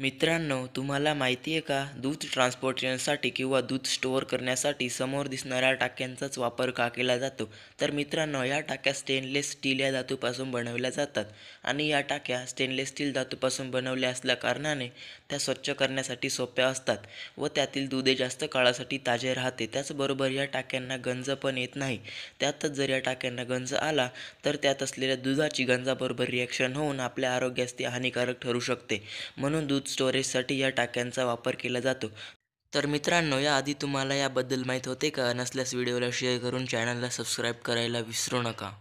मित्रांनो तुम्हाला माहिती आहे का दूध ट्रान्सपोर्टेशनसाठी किंवा दूध स्टोअर करण्यासाठी समोर दिसणाऱ्या टाक्यांचाच वापर का केला जातो तर मित्रांनो या टाक्या स्टेनलेस स्टील या धातूपासून बनवल्या जातात आणि या टाक्या स्टेनलेस स्टील धातूपासून बनवल्या असल्या कारणाने त्या स्वच्छ करण्यासाठी सोप्या असतात व त्यातील दुधे जास्त काळासाठी ताजे राहते त्याचबरोबर या टाक्यांना गंज पण येत नाही त्यातच जर या टाक्यांना गंज आला तर त्यात असलेल्या दुधाची गंजाबरोबर रिॲक्शन होऊन आपल्या आरोग्यास ती हानिकारक ठरू शकते म्हणून दूध स्टोरेजसाठी या टाक्यांचा वापर केला जातो तर मित्रांनो याआधी तुम्हाला याबद्दल माहीत होते का नसल्यास व्हिडिओला शेअर करून चॅनलला सबस्क्राईब करायला विसरू नका